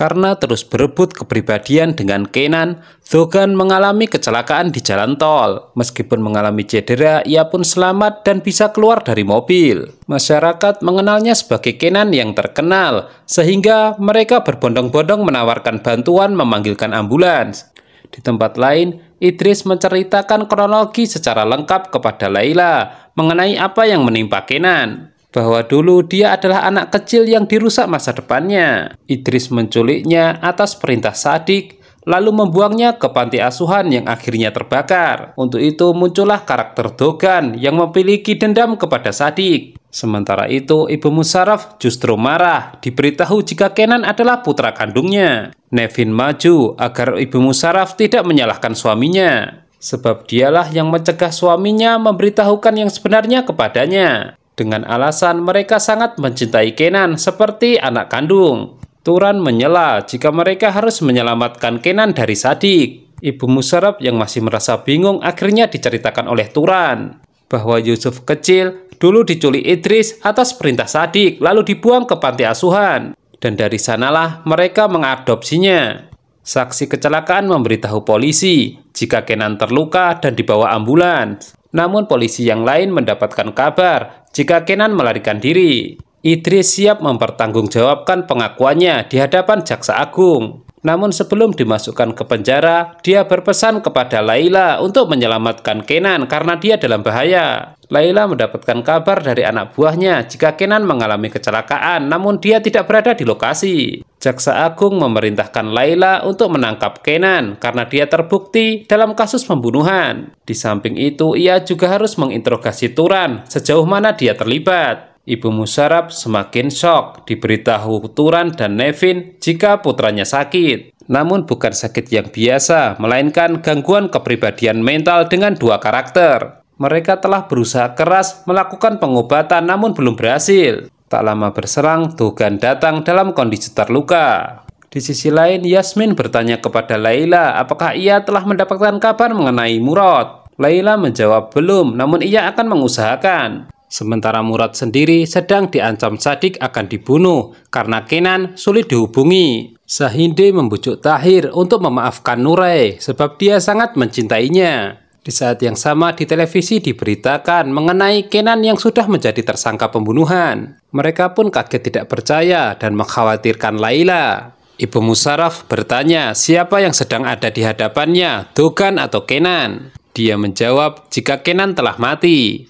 Karena terus berebut kepribadian dengan Kenan, Dogan mengalami kecelakaan di jalan tol. Meskipun mengalami cedera, ia pun selamat dan bisa keluar dari mobil. Masyarakat mengenalnya sebagai Kenan yang terkenal, sehingga mereka berbondong-bondong menawarkan bantuan memanggilkan ambulans. Di tempat lain, Idris menceritakan kronologi secara lengkap kepada Laila mengenai apa yang menimpa Kenan bahwa dulu dia adalah anak kecil yang dirusak masa depannya. Idris menculiknya atas perintah Sadik lalu membuangnya ke panti asuhan yang akhirnya terbakar. Untuk itu muncullah karakter Dogan yang memiliki dendam kepada Sadik. Sementara itu, Ibu Musaraf justru marah diberitahu jika Kenan adalah putra kandungnya. Nevin maju agar Ibu Musaraf tidak menyalahkan suaminya. Sebab dialah yang mencegah suaminya memberitahukan yang sebenarnya kepadanya dengan alasan mereka sangat mencintai Kenan seperti anak kandung. Turan menyela jika mereka harus menyelamatkan Kenan dari Sadik. Ibu Musarab yang masih merasa bingung akhirnya diceritakan oleh Turan bahwa Yusuf kecil dulu diculik Idris atas perintah Sadik lalu dibuang ke panti asuhan dan dari sanalah mereka mengadopsinya. Saksi kecelakaan memberitahu polisi jika Kenan terluka dan dibawa ambulans. Namun polisi yang lain mendapatkan kabar jika Kenan melarikan diri. Idris siap mempertanggungjawabkan pengakuannya di hadapan Jaksa Agung. Namun sebelum dimasukkan ke penjara, dia berpesan kepada Laila untuk menyelamatkan Kenan karena dia dalam bahaya. Laila mendapatkan kabar dari anak buahnya jika Kenan mengalami kecelakaan namun dia tidak berada di lokasi. Jaksa Agung memerintahkan Laila untuk menangkap Kenan karena dia terbukti dalam kasus pembunuhan. Di samping itu, ia juga harus menginterogasi Turan sejauh mana dia terlibat. Ibu Musarab semakin shock diberitahu Turan dan Nevin jika putranya sakit. Namun bukan sakit yang biasa, melainkan gangguan kepribadian mental dengan dua karakter. Mereka telah berusaha keras melakukan pengobatan namun belum berhasil. Tak lama berserang, Dogan datang dalam kondisi terluka. Di sisi lain, Yasmin bertanya kepada Laila apakah ia telah mendapatkan kabar mengenai Murad. Laila menjawab belum, namun ia akan mengusahakan. Sementara Murad sendiri sedang diancam Sadik akan dibunuh karena Kenan sulit dihubungi. Sahinde membujuk Tahir untuk memaafkan Nurai sebab dia sangat mencintainya. Di saat yang sama di televisi diberitakan mengenai Kenan yang sudah menjadi tersangka pembunuhan. Mereka pun kaget tidak percaya dan mengkhawatirkan Laila. Ibu Musaraf bertanya siapa yang sedang ada di hadapannya, Dogan atau Kenan. Dia menjawab jika Kenan telah mati.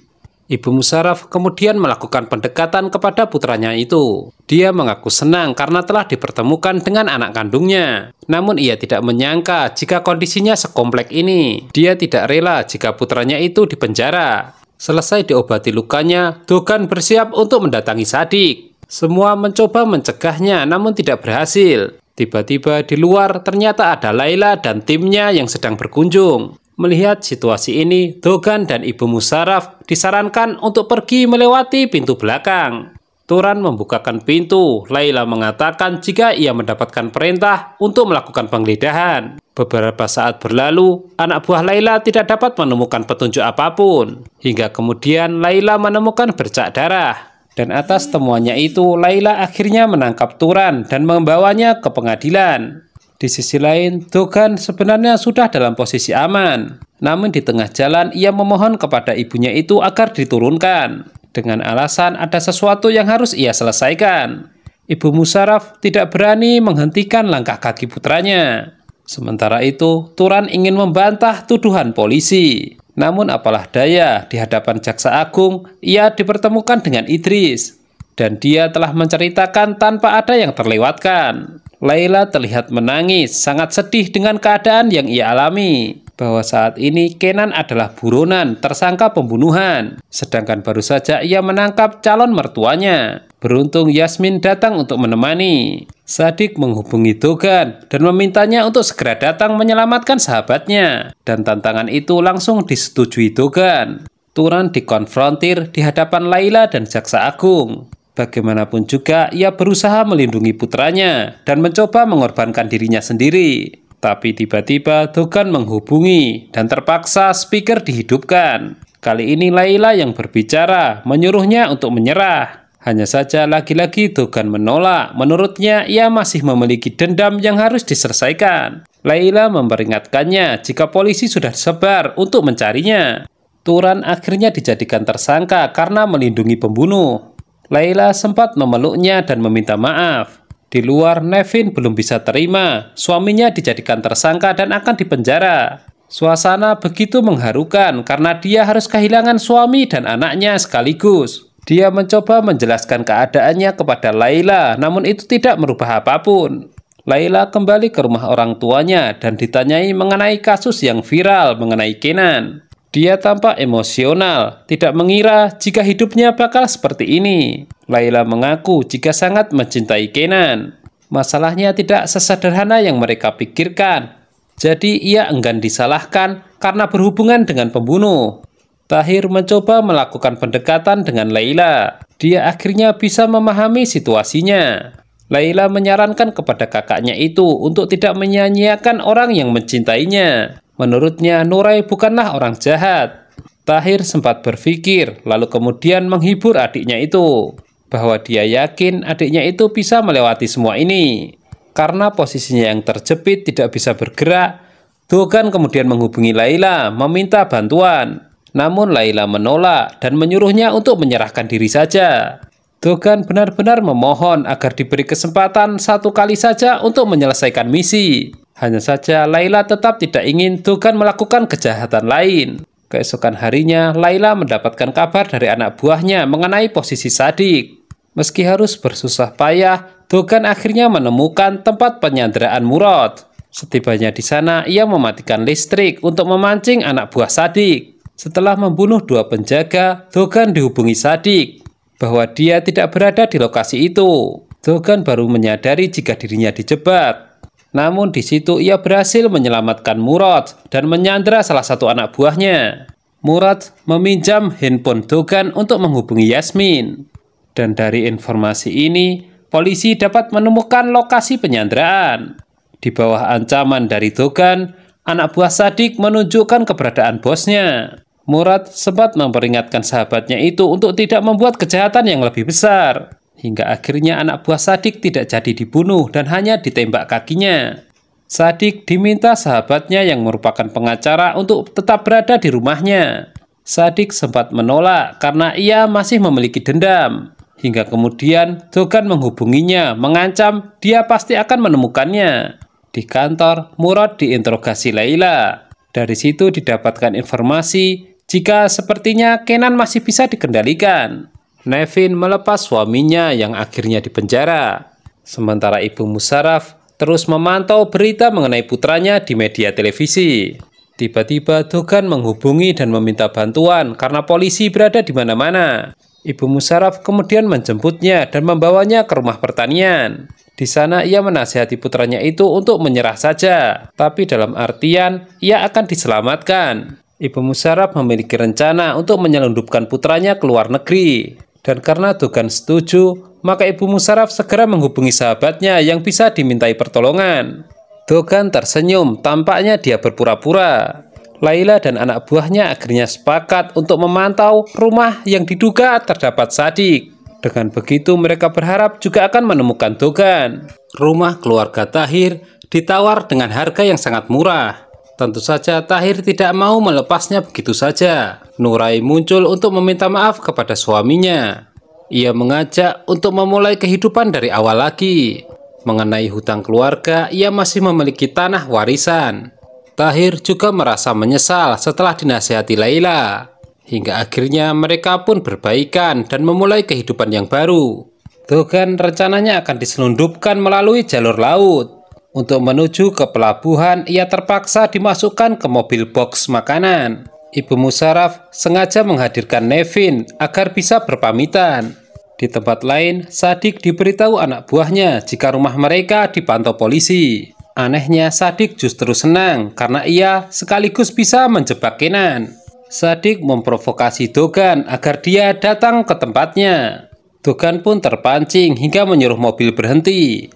Ibu Musaraf kemudian melakukan pendekatan kepada putranya itu. Dia mengaku senang karena telah dipertemukan dengan anak kandungnya. Namun ia tidak menyangka jika kondisinya sekomplek ini. Dia tidak rela jika putranya itu dipenjara. Selesai diobati lukanya, Dogan bersiap untuk mendatangi Sadik. Semua mencoba mencegahnya namun tidak berhasil. Tiba-tiba di luar ternyata ada Laila dan timnya yang sedang berkunjung. Melihat situasi ini, Dogan dan Ibu Musaraf disarankan untuk pergi melewati pintu belakang. Turan membukakan pintu. Laila mengatakan jika ia mendapatkan perintah untuk melakukan penggeledahan. Beberapa saat berlalu, anak buah Laila tidak dapat menemukan petunjuk apapun. Hingga kemudian Laila menemukan bercak darah. Dan atas temuannya itu, Laila akhirnya menangkap Turan dan membawanya ke pengadilan. Di sisi lain, Dogan sebenarnya sudah dalam posisi aman. Namun di tengah jalan, ia memohon kepada ibunya itu agar diturunkan. Dengan alasan ada sesuatu yang harus ia selesaikan. Ibu Musaraf tidak berani menghentikan langkah kaki putranya. Sementara itu, Turan ingin membantah tuduhan polisi. Namun apalah daya, di hadapan Jaksa Agung, ia dipertemukan dengan Idris. Dan dia telah menceritakan tanpa ada yang terlewatkan. Laila terlihat menangis, sangat sedih dengan keadaan yang ia alami. Bahwa saat ini Kenan adalah buronan, tersangka pembunuhan. Sedangkan baru saja ia menangkap calon mertuanya. Beruntung Yasmin datang untuk menemani. Sadik menghubungi Dogan dan memintanya untuk segera datang menyelamatkan sahabatnya. Dan tantangan itu langsung disetujui Dogan. Turan dikonfrontir di hadapan Laila dan Jaksa Agung. Bagaimanapun juga, ia berusaha melindungi putranya dan mencoba mengorbankan dirinya sendiri. Tapi tiba-tiba Dogan menghubungi dan terpaksa speaker dihidupkan. Kali ini Laila yang berbicara, menyuruhnya untuk menyerah. Hanya saja lagi-lagi Dogan menolak. Menurutnya, ia masih memiliki dendam yang harus diselesaikan. Laila memperingatkannya jika polisi sudah sebar untuk mencarinya. Turan akhirnya dijadikan tersangka karena melindungi pembunuh. Laila sempat memeluknya dan meminta maaf. Di luar, Nevin belum bisa terima. Suaminya dijadikan tersangka dan akan dipenjara. Suasana begitu mengharukan karena dia harus kehilangan suami dan anaknya sekaligus. Dia mencoba menjelaskan keadaannya kepada Laila, namun itu tidak merubah apapun. Laila kembali ke rumah orang tuanya dan ditanyai mengenai kasus yang viral mengenai Kenan. Dia tampak emosional, tidak mengira jika hidupnya bakal seperti ini. Laila mengaku jika sangat mencintai Kenan. Masalahnya tidak sesederhana yang mereka pikirkan. Jadi ia enggan disalahkan karena berhubungan dengan pembunuh. Tahir mencoba melakukan pendekatan dengan Laila. Dia akhirnya bisa memahami situasinya. Laila menyarankan kepada kakaknya itu untuk tidak menyanyiakan orang yang mencintainya. Menurutnya Nurai bukanlah orang jahat. Tahir sempat berpikir, lalu kemudian menghibur adiknya itu, bahwa dia yakin adiknya itu bisa melewati semua ini. Karena posisinya yang terjepit tidak bisa bergerak, Dogan kemudian menghubungi Laila meminta bantuan. Namun Laila menolak dan menyuruhnya untuk menyerahkan diri saja. Dogan benar-benar memohon agar diberi kesempatan satu kali saja untuk menyelesaikan misi. Hanya saja Laila tetap tidak ingin Dogan melakukan kejahatan lain. Keesokan harinya, Laila mendapatkan kabar dari anak buahnya mengenai posisi Sadik. Meski harus bersusah payah, Dogan akhirnya menemukan tempat penyanderaan Murad. Setibanya di sana, ia mematikan listrik untuk memancing anak buah Sadik. Setelah membunuh dua penjaga, Dogan dihubungi Sadik bahwa dia tidak berada di lokasi itu. Dogan baru menyadari jika dirinya dijebat. Namun di situ ia berhasil menyelamatkan Murad dan menyandra salah satu anak buahnya. Murad meminjam handphone Dogan untuk menghubungi Yasmin. Dan dari informasi ini, polisi dapat menemukan lokasi penyanderaan. Di bawah ancaman dari Dogan, anak buah Sadik menunjukkan keberadaan bosnya. Murad sempat memperingatkan sahabatnya itu untuk tidak membuat kejahatan yang lebih besar. Hingga akhirnya anak buah Sadik tidak jadi dibunuh dan hanya ditembak kakinya. Sadik diminta sahabatnya yang merupakan pengacara untuk tetap berada di rumahnya. Sadik sempat menolak karena ia masih memiliki dendam. Hingga kemudian Dogan menghubunginya, mengancam dia pasti akan menemukannya. Di kantor, Murad diinterogasi Laila. Dari situ didapatkan informasi jika sepertinya Kenan masih bisa dikendalikan. Nevin melepas suaminya yang akhirnya dipenjara. Sementara ibu Musaraf terus memantau berita mengenai putranya di media televisi. Tiba-tiba Dogan menghubungi dan meminta bantuan karena polisi berada di mana-mana. Ibu Musaraf kemudian menjemputnya dan membawanya ke rumah pertanian. Di sana ia menasihati putranya itu untuk menyerah saja, tapi dalam artian ia akan diselamatkan. Ibu Musaraf memiliki rencana untuk menyelundupkan putranya ke luar negeri. Dan karena Dogan setuju, maka Ibu Musaraf segera menghubungi sahabatnya yang bisa dimintai pertolongan. Dogan tersenyum, tampaknya dia berpura-pura. Laila dan anak buahnya akhirnya sepakat untuk memantau rumah yang diduga terdapat Sadik. Dengan begitu mereka berharap juga akan menemukan Dogan. Rumah keluarga Tahir ditawar dengan harga yang sangat murah. Tentu saja Tahir tidak mau melepasnya begitu saja. Nurai muncul untuk meminta maaf kepada suaminya. Ia mengajak untuk memulai kehidupan dari awal lagi. Mengenai hutang keluarga, ia masih memiliki tanah warisan. Tahir juga merasa menyesal setelah dinasihati Laila. Hingga akhirnya mereka pun berbaikan dan memulai kehidupan yang baru. Tuh rencananya akan diselundupkan melalui jalur laut. Untuk menuju ke pelabuhan, ia terpaksa dimasukkan ke mobil box makanan. Ibu Musaraf sengaja menghadirkan Nevin agar bisa berpamitan. Di tempat lain, Sadik diberitahu anak buahnya jika rumah mereka dipantau polisi. Anehnya, Sadik justru senang karena ia sekaligus bisa menjebak Kenan. Sadik memprovokasi Dogan agar dia datang ke tempatnya. Dogan pun terpancing hingga menyuruh mobil berhenti.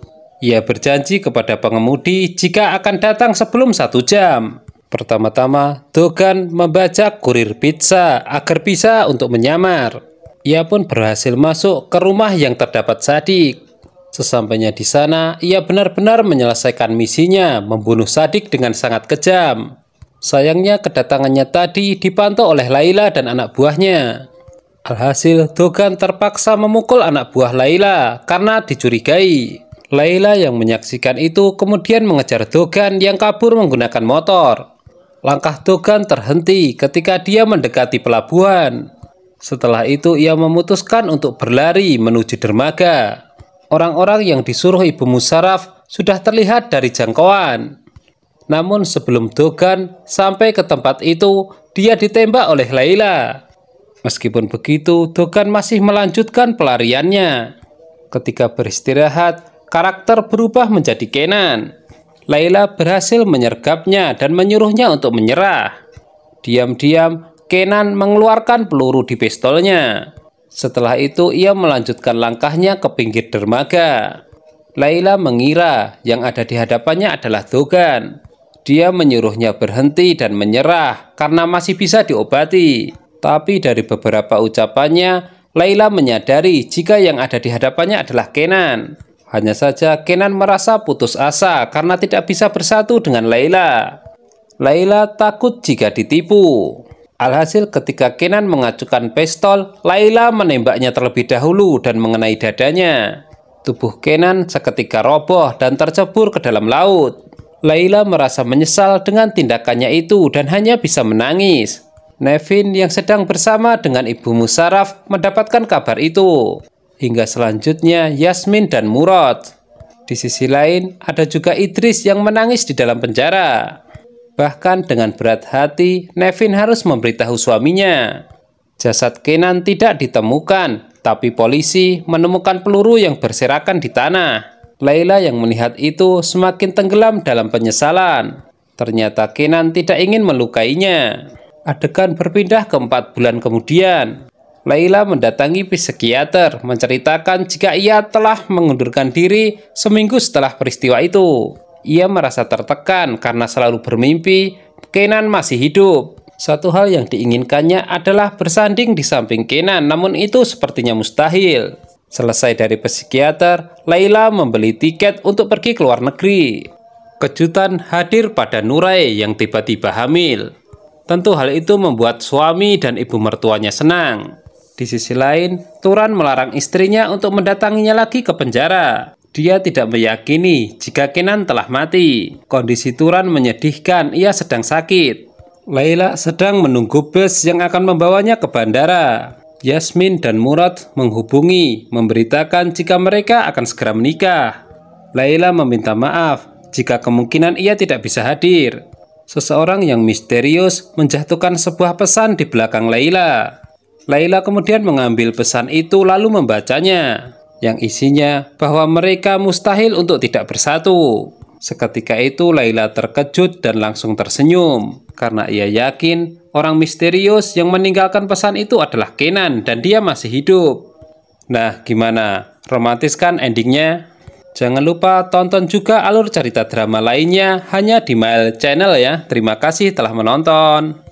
Ia berjanji kepada pengemudi jika akan datang sebelum satu jam. Pertama-tama, Dogan membaca kurir pizza agar bisa untuk menyamar. Ia pun berhasil masuk ke rumah yang terdapat Sadik. Sesampainya di sana, ia benar-benar menyelesaikan misinya membunuh Sadik dengan sangat kejam. Sayangnya kedatangannya tadi dipantau oleh Laila dan anak buahnya. Alhasil, Dogan terpaksa memukul anak buah Laila karena dicurigai. Laila yang menyaksikan itu kemudian mengejar Dogan yang kabur menggunakan motor. Langkah Dogan terhenti ketika dia mendekati pelabuhan. Setelah itu ia memutuskan untuk berlari menuju dermaga. Orang-orang yang disuruh Ibu Musaraf sudah terlihat dari jangkauan. Namun sebelum Dogan sampai ke tempat itu, dia ditembak oleh Laila. Meskipun begitu, Dogan masih melanjutkan pelariannya. Ketika beristirahat, karakter berubah menjadi Kenan. Laila berhasil menyergapnya dan menyuruhnya untuk menyerah. Diam-diam, Kenan mengeluarkan peluru di pistolnya. Setelah itu, ia melanjutkan langkahnya ke pinggir dermaga. Laila mengira yang ada di hadapannya adalah Dogan. Dia menyuruhnya berhenti dan menyerah karena masih bisa diobati. Tapi dari beberapa ucapannya, Laila menyadari jika yang ada di hadapannya adalah Kenan. Hanya saja Kenan merasa putus asa karena tidak bisa bersatu dengan Laila. Laila takut jika ditipu. Alhasil ketika Kenan mengajukan pistol, Laila menembaknya terlebih dahulu dan mengenai dadanya. Tubuh Kenan seketika roboh dan tercebur ke dalam laut. Laila merasa menyesal dengan tindakannya itu dan hanya bisa menangis. Nevin yang sedang bersama dengan ibumu Saraf mendapatkan kabar itu. Hingga selanjutnya Yasmin dan Murad. Di sisi lain, ada juga Idris yang menangis di dalam penjara. Bahkan dengan berat hati, Nevin harus memberitahu suaminya. Jasad Kenan tidak ditemukan, tapi polisi menemukan peluru yang berserakan di tanah. Laila yang melihat itu semakin tenggelam dalam penyesalan. Ternyata Kenan tidak ingin melukainya. Adegan berpindah ke empat bulan kemudian. Laila mendatangi psikiater menceritakan jika ia telah mengundurkan diri seminggu setelah peristiwa itu. Ia merasa tertekan karena selalu bermimpi Kenan masih hidup. Satu hal yang diinginkannya adalah bersanding di samping Kenan, namun itu sepertinya mustahil. Selesai dari psikiater, Laila membeli tiket untuk pergi ke luar negeri. Kejutan hadir pada Nurai yang tiba-tiba hamil. Tentu hal itu membuat suami dan ibu mertuanya senang. Di sisi lain, Turan melarang istrinya untuk mendatanginya lagi ke penjara. Dia tidak meyakini jika Kenan telah mati. Kondisi Turan menyedihkan, ia sedang sakit. Layla sedang menunggu bus yang akan membawanya ke bandara. Yasmin dan Murad menghubungi, memberitakan jika mereka akan segera menikah. Layla meminta maaf jika kemungkinan ia tidak bisa hadir. Seseorang yang misterius menjatuhkan sebuah pesan di belakang Layla. Laila kemudian mengambil pesan itu lalu membacanya, yang isinya bahwa mereka mustahil untuk tidak bersatu. Seketika itu Laila terkejut dan langsung tersenyum, karena ia yakin orang misterius yang meninggalkan pesan itu adalah Kenan dan dia masih hidup. Nah, gimana? Romantis kan endingnya? Jangan lupa tonton juga alur cerita drama lainnya hanya di Mail Channel ya. Terima kasih telah menonton.